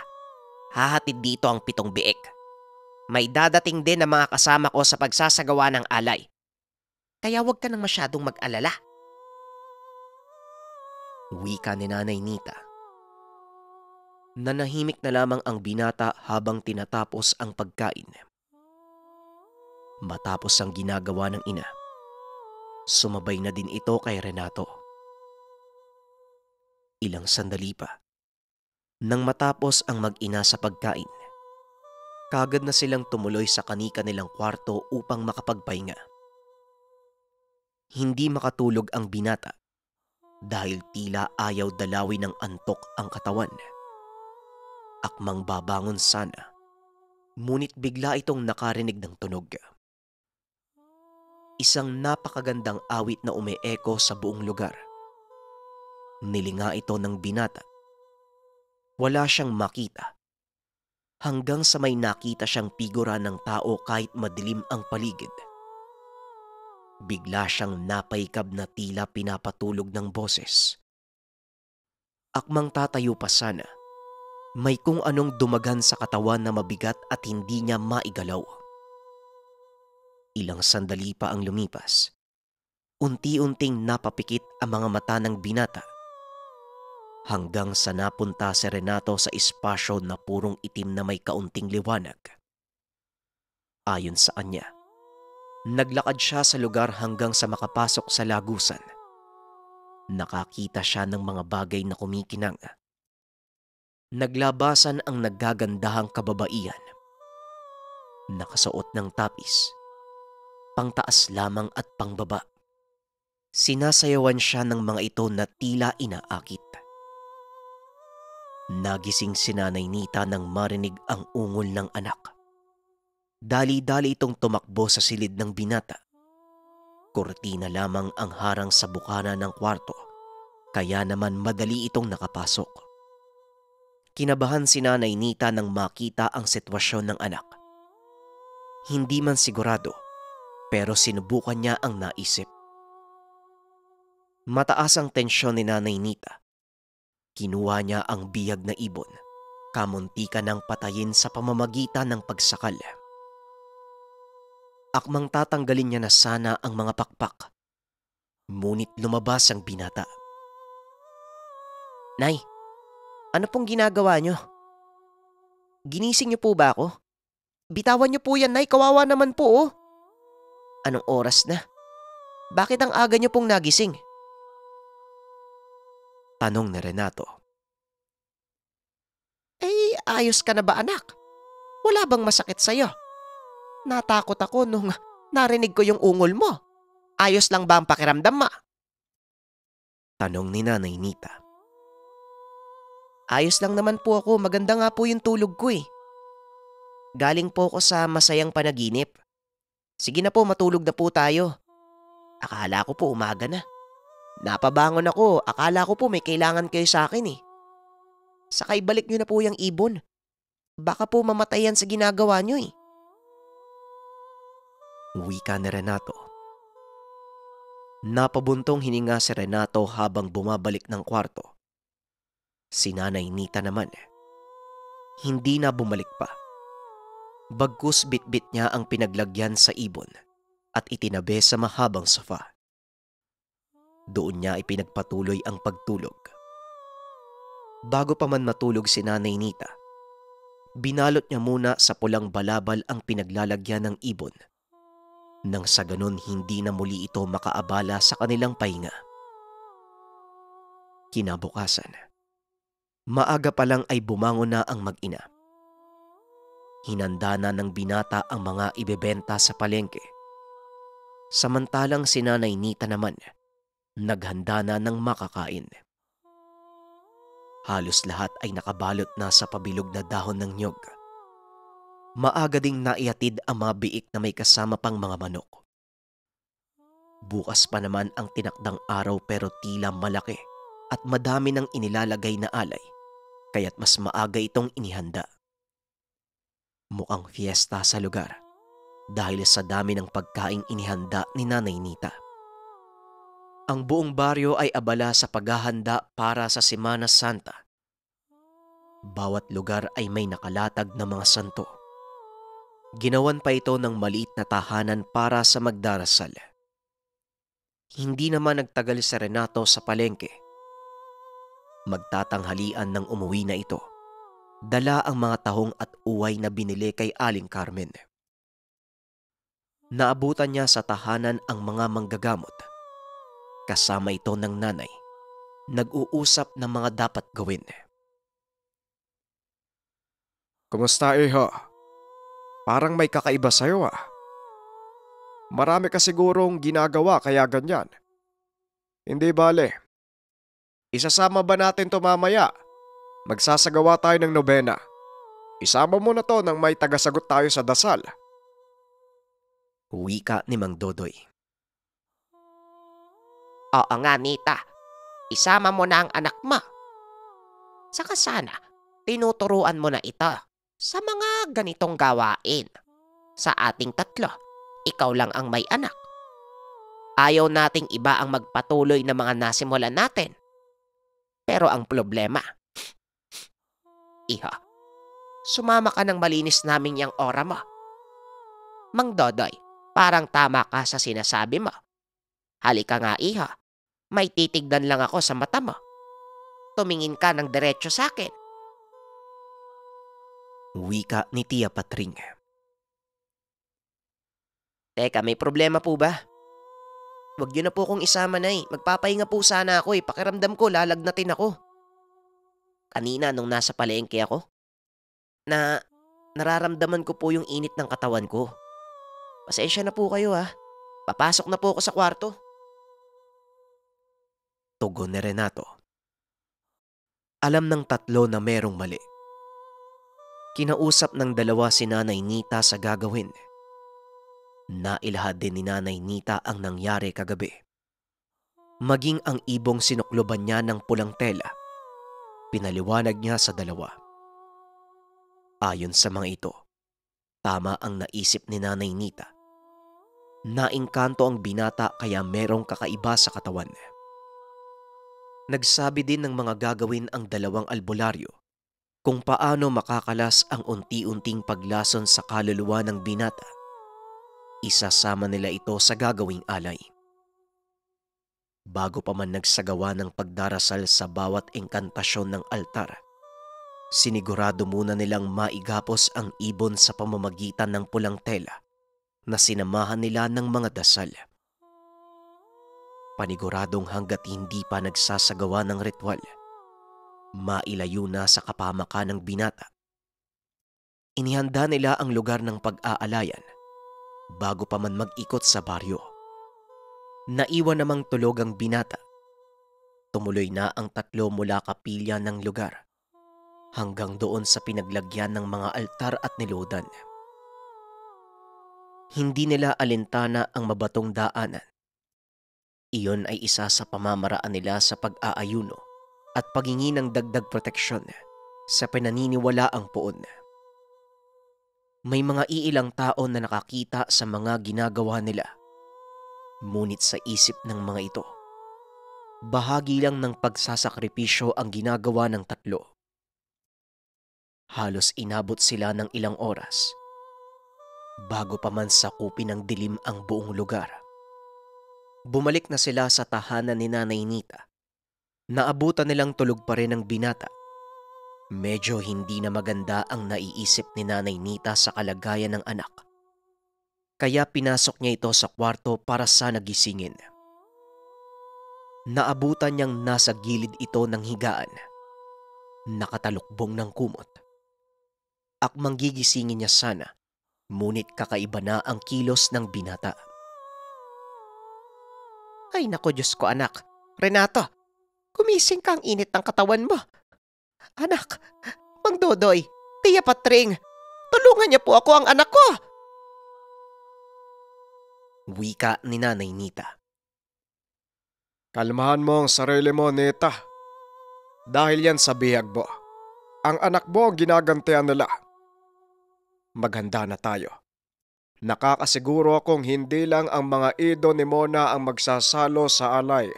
Hahatid dito ang pitong biik. May dadating din ang mga kasama ko sa pagsasagawa ng alay. Kaya huwag ka nang masyadong mag-alala. Wika ni Nanay Nita. Nanahimik na lamang ang binata habang tinatapos ang pagkain. Matapos ang ginagawa ng ina, sumabay na din ito kay Renato. Ilang sandali pa nang matapos ang mag-ina sa pagkain, kagad na silang tumuloy sa kanika nilang kwarto upang makapagpahinga. Hindi makatulog ang binata dahil tila ayaw dalawin ng antok ang katawan. Akmang babangon sana, ngunit bigla itong nakarinig ng tunog. Isang napakagandang awit na umeeko sa buong lugar. Nilinga ito ng binata wala siyang makita. Hanggang sa may nakita siyang figura ng tao kahit madilim ang paligid. Bigla siyang napaykab na tila pinapatulog ng boses. Akmang tatayo pa sana. May kung anong dumagan sa katawan na mabigat at hindi niya maigalaw. Ilang sandali pa ang lumipas. Unti-unting napapikit ang mga mata ng binata hanggang sa napunta si Renato sa espasyo na purong itim na may kaunting liwanag. Ayon sa kanya, naglakad siya sa lugar hanggang sa makapasok sa lagusan. Nakakita siya ng mga bagay na kumikinang. Naglabasan ang naggagandahang kababaihan. Nakasuot ng tapis, pangtaas lamang at pangbaba. Sinasayawan siya ng mga ito na tila inaakit. Nagising si Nanay Nita nang marinig ang ungol ng anak. Dali-dali itong tumakbo sa silid ng binata. Kurtina lamang ang harang sa bukana ng kwarto, kaya naman madali itong nakapasok. Kinabahan si Nanay Nita nang makita ang sitwasyon ng anak. Hindi man sigurado, pero sinubukan niya ang naisip. Mataas ang tensyon ni Nanay Nita Kinuha niya ang biyag na ibon, kamunti ka ng patayin sa pamamagitan ng pagsakal. Akmang tatanggalin niya na sana ang mga pakpak, ngunit lumabas ang binata. Nay, ano pong ginagawa niyo? Ginising niyo po ba ako? Bitawan niyo po yan, Nay. Kawawa naman po, oh. Anong oras na? Bakit ang aga niyo pong nagising? Tanong ni Renato. Eh, ayos ka na ba anak? Wala bang masakit sa'yo? Natakot ako nung narinig ko yung ungol mo. Ayos lang ba ang pakiramdam ma? Tanong ni Nanay Nita. Ayos lang naman po ako, maganda nga po yung tulog ko eh. Galing po ako sa masayang panaginip. Sige na po, matulog na po tayo. Akala ko po umaga na. Napabangon ako, akala ko po may kailangan kayo sa akin eh. Saka ibalik nyo na po yung ibon. Baka po mamatay yan sa ginagawa nyo eh. Uwi ka na Renato. Napabuntong hininga si Renato habang bumabalik ng kwarto. Si Nanay Nita naman. Eh. Hindi na bumalik pa. Bagkus bitbit niya ang pinaglagyan sa ibon at itinabi sa mahabang sofa. Doon niya ipinagpatuloy ang pagtulog. Bago pa man matulog si Nanay Nita, binalot niya muna sa pulang balabal ang pinaglalagyan ng ibon. Nang sa ganun hindi na muli ito makaabala sa kanilang pahinga. Kinabukasan, maaga pa lang ay bumangon na ang mag-ina. Hinanda na ng binata ang mga ibebenta sa palengke. Samantalang si Nanay Nita naman – Naghanda na ng makakain. Halos lahat ay nakabalot na sa pabilog na dahon ng nyog. Maaga ding naiatid ang mga biik na may kasama pang mga manok. Bukas pa naman ang tinakdang araw pero tila malaki at madami ng inilalagay na alay, kaya't mas maaga itong inihanda. Mukhang fiesta sa lugar dahil sa dami ng pagkaing inihanda ni Nanay Nita. Ang buong baryo ay abala sa paghahanda para sa Semana Santa. Bawat lugar ay may nakalatag na mga santo. Ginawan pa ito ng maliit na tahanan para sa magdarasal. Hindi naman nagtagal si Renato sa palengke. Magtatanghalian ng umuwi na ito. Dala ang mga tahong at uway na binili kay Aling Carmen. Naabutan niya sa tahanan ang mga manggagamot Kasama ito ng nanay. Nag-uusap ng mga dapat gawin. Kumusta iho? Parang may kakaiba sa'yo ah. Marami ka sigurong ginagawa kaya ganyan. Hindi bale. Isasama ba natin to mamaya? Magsasagawa tayo ng nobena. Isama mo na to nang may tagasagot tayo sa dasal. Uwi ka ni Mang Dodoy. Oo nga, Nita. Isama mo na ang anak mo. Saka sana, tinuturuan mo na ito sa mga ganitong gawain. Sa ating tatlo, ikaw lang ang may anak. Ayaw nating iba ang magpatuloy ng na mga nasimulan natin. Pero ang problema, iha, sumama ka ng malinis namin niyang ora mo. Mang Dodoy, parang tama ka sa sinasabi mo. Halika nga iha, may titigdan lang ako sa mata mo. Tumingin ka ng diretso sa akin. Wika ni Tia Patring. Teka, may problema po ba? Huwag yun na po kong isama na eh. Magpapahinga po sana ako eh. Pakiramdam ko lalagnatin ako. Kanina nung nasa palengke ako, na nararamdaman ko po yung init ng katawan ko. Pasensya na po kayo ha. Ah. Papasok na po ako sa kwarto tugon ni Renato. Alam ng tatlo na merong mali. Kinausap ng dalawa si Nanay Nita sa gagawin. Nailhad din ni Nanay Nita ang nangyari kagabi. Maging ang ibong sinukloban niya ng pulang tela, pinaliwanag niya sa dalawa. Ayon sa mga ito, tama ang naisip ni Nanay Nita. Naingkanto ang binata kaya merong kakaiba sa katawan. Nagsabi din ng mga gagawin ang dalawang albularyo kung paano makakalas ang unti-unting paglason sa kaluluwa ng binata. Isasama nila ito sa gagawing alay. Bago pa man nagsagawa ng pagdarasal sa bawat engkantasyon ng altar, sinigurado muna nilang maigapos ang ibon sa pamamagitan ng pulang tela na sinamahan nila ng mga dasal paniguradong hanggat hindi pa nagsasagawa ng ritual, mailayo na sa kapamakan ng binata. Inihanda nila ang lugar ng pag-aalayan bago pa man mag-ikot sa baryo. Naiwan namang tulog ang binata. Tumuloy na ang tatlo mula kapilya ng lugar hanggang doon sa pinaglagyan ng mga altar at nilodan. Hindi nila alintana ang mabatong daanan iyon ay isa sa pamamaraan nila sa pag-aayuno at pagingi ng dagdag proteksyon sa pinaniniwalaang puon. May mga iilang tao na nakakita sa mga ginagawa nila. Ngunit sa isip ng mga ito, bahagi lang ng pagsasakripisyo ang ginagawa ng tatlo. Halos inabot sila ng ilang oras bago pa man sakupin ng dilim ang buong lugar Bumalik na sila sa tahanan ni Nanay Nita. Naabutan nilang tulog pa rin ang binata. Medyo hindi na maganda ang naiisip ni Nanay Nita sa kalagayan ng anak. Kaya pinasok niya ito sa kwarto para sana gisingin. Naabutan niyang nasa gilid ito ng higaan. Nakatalukbong ng kumot. Akmang gigisingin niya sana, ngunit kakaiba na ang kilos ng binata. Ay nako Diyos ko anak. Renato, kumising ka ang init ng katawan mo. Anak, Mang Dodoy, Tia Patring, tulungan niya po ako ang anak ko. Wika ni Nanay Nita. Kalmahan mo ang sarili mo, Neta. Dahil yan sa bihag mo. Ang anak mo ang ginagantihan nila. Maghanda na tayo. Nakakasiguro akong hindi lang ang mga ido ni Mona ang magsasalo sa alay.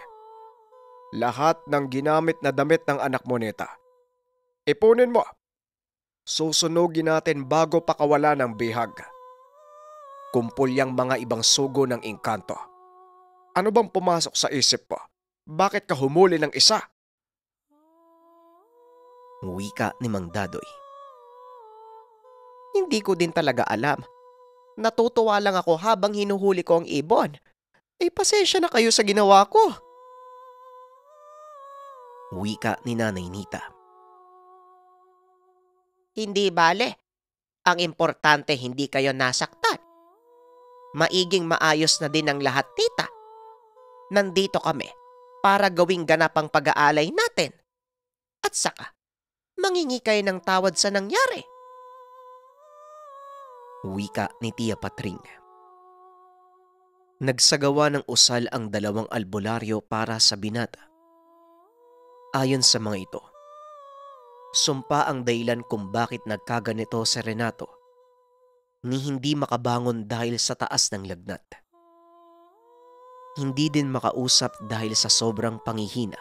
Lahat ng ginamit na damit ng anak mo neta. Ipunin mo. Susunugin natin bago pakawala ng bihag. Kumpulyang mga ibang sugo ng inkanto. Ano bang pumasok sa isip mo? Bakit ka humuli ng isa? Wika ni Mang Dadoy. Hindi ko din talaga alam Natutuwa lang ako habang hinuhuli ko ang ibon. Ay eh, pasensya na kayo sa ginawa ko. Wika ni Nanay Nita. Hindi bale. Ang importante hindi kayo nasaktan. Maiging maayos na din ang lahat, tita. Nandito kami para gawing ganap ang pag-aalay natin. At saka, mangingi kayo ng tawad sa nangyari. Wika ni Tia Patring. Nagsagawa ng usal ang dalawang albularyo para sa binata. Ayon sa mga ito, sumpa ang daylan kung bakit nagkaganito si Renato ni hindi makabangon dahil sa taas ng lagnat. Hindi din makausap dahil sa sobrang pangihina.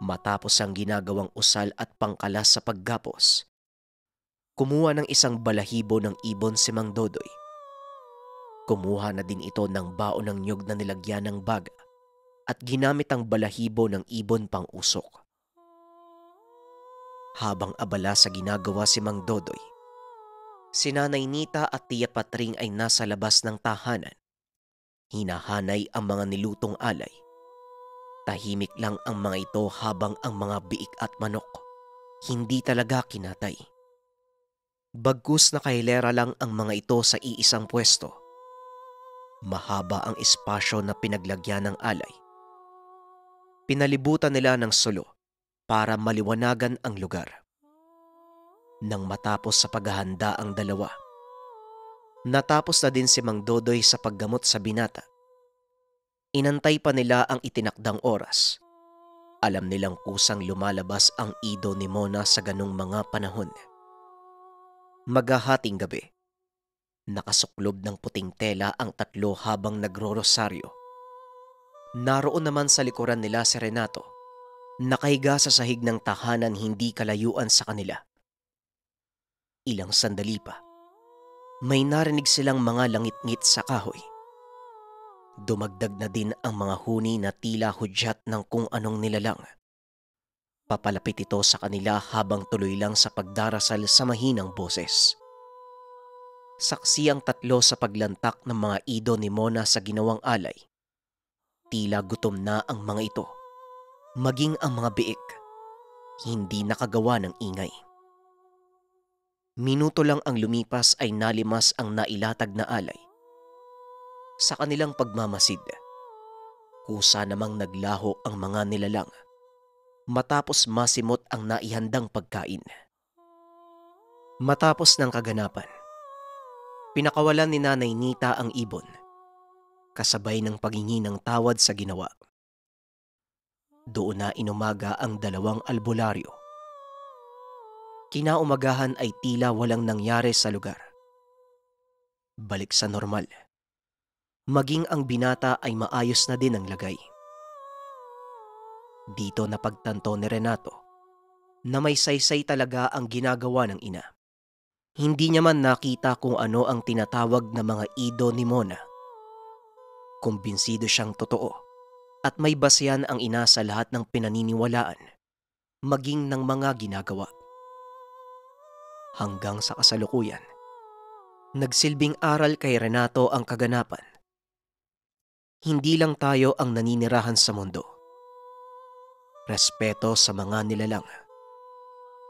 Matapos ang ginagawang usal at pangkalas sa paggapos, kumuha ng isang balahibo ng ibon si Mang Dodoy. Kumuha na din ito ng baon ng nyog na nilagyan ng baga at ginamit ang balahibo ng ibon pang usok. Habang abala sa ginagawa si Mang Dodoy, si Nanay Nita at Tia Patring ay nasa labas ng tahanan. Hinahanay ang mga nilutong alay. Tahimik lang ang mga ito habang ang mga biik at manok. Hindi talaga kinatay. Bagkus na kahilera lang ang mga ito sa iisang pwesto. Mahaba ang espasyo na pinaglagyan ng alay. Pinalibutan nila ng sulo para maliwanagan ang lugar. Nang matapos sa paghahanda ang dalawa, natapos na din si Mang Dodoy sa paggamot sa binata. Inantay pa nila ang itinakdang oras. Alam nilang kusang lumalabas ang ido ni Mona sa ganong mga panahon. Magahating gabi. Nakasuklob ng puting tela ang tatlo habang nagro-rosaryo. Naroon naman sa likuran nila si Renato, nakahiga sa sahig ng tahanan hindi kalayuan sa kanila. Ilang sandali pa, may narinig silang mga langit-ngit sa kahoy. Dumagdag na din ang mga huni na tila hudyat ng kung anong nilalang. Papalapit ito sa kanila habang tuloy lang sa pagdarasal sa mahinang boses. Saksi ang tatlo sa paglantak ng mga ido ni Mona sa ginawang alay. Tila gutom na ang mga ito. Maging ang mga biik. Hindi nakagawa ng ingay. Minuto lang ang lumipas ay nalimas ang nailatag na alay. Sa kanilang pagmamasid, kusa namang naglaho ang mga nilalang matapos masimot ang naihandang pagkain. Matapos ng kaganapan, pinakawalan ni Nanay Nita ang ibon, kasabay ng pagingi ng tawad sa ginawa. Doon na inumaga ang dalawang albularyo. Kinaumagahan ay tila walang nangyari sa lugar. Balik sa normal. Maging ang binata ay maayos na din ang lagay. Dito na pagtanto ni Renato na may saysay talaga ang ginagawa ng ina. Hindi niya man nakita kung ano ang tinatawag na mga ido ni Mona. Kumbinsido siyang totoo at may basyan ang ina sa lahat ng pinaniniwalaan, maging ng mga ginagawa. Hanggang sa kasalukuyan, nagsilbing aral kay Renato ang kaganapan. Hindi lang tayo ang naninirahan sa mundo respeto sa mga nilalang,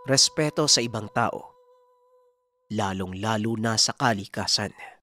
respeto sa ibang tao, lalong-lalo na sa kalikasan.